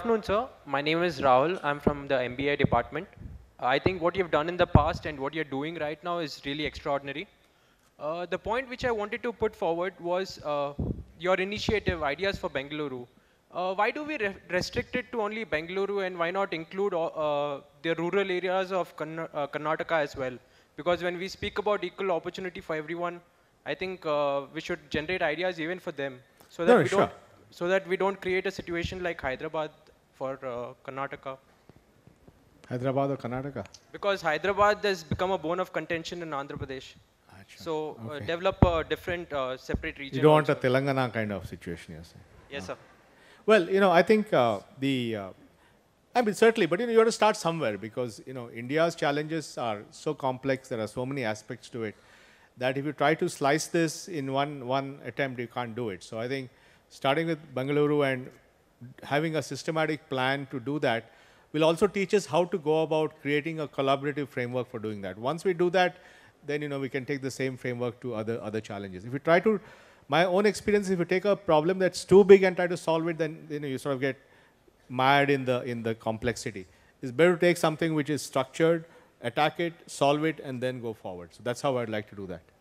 Good afternoon, sir. My name is Rahul. I'm from the MBA department. I think what you've done in the past and what you're doing right now is really extraordinary. Uh, the point which I wanted to put forward was uh, your initiative, Ideas for Bengaluru. Uh, why do we re restrict it to only Bengaluru and why not include uh, the rural areas of Karn uh, Karnataka as well? Because when we speak about equal opportunity for everyone, I think uh, we should generate ideas even for them so that no, we sure. don't so that we don't create a situation like Hyderabad for uh, Karnataka? Hyderabad or Karnataka? Because Hyderabad has become a bone of contention in Andhra Pradesh. Achha. So uh, okay. develop a different uh, separate region. You don't want a Telangana kind of situation, you're saying? Yes, no. Ah. sir. Well, you know, I think the I mean, certainly, but you know, you have to start somewhere because you know India's challenges are so complex. There are so many aspects to it that if you try to slice this in one one attempt, you can't do it. So I think starting with Bengaluru and having a systematic plan to do that will also teach us how to go about creating a collaborative framework for doing that. Once we do that, then you know we can take the same framework to other other challenges. If you try to, my own experience, if you take a problem that's too big and try to solve it, then you know you sort of get mired in the in the complexity. It's better to take something which is structured, attack it, solve it, and then go forward. So that's how I'd like to do that.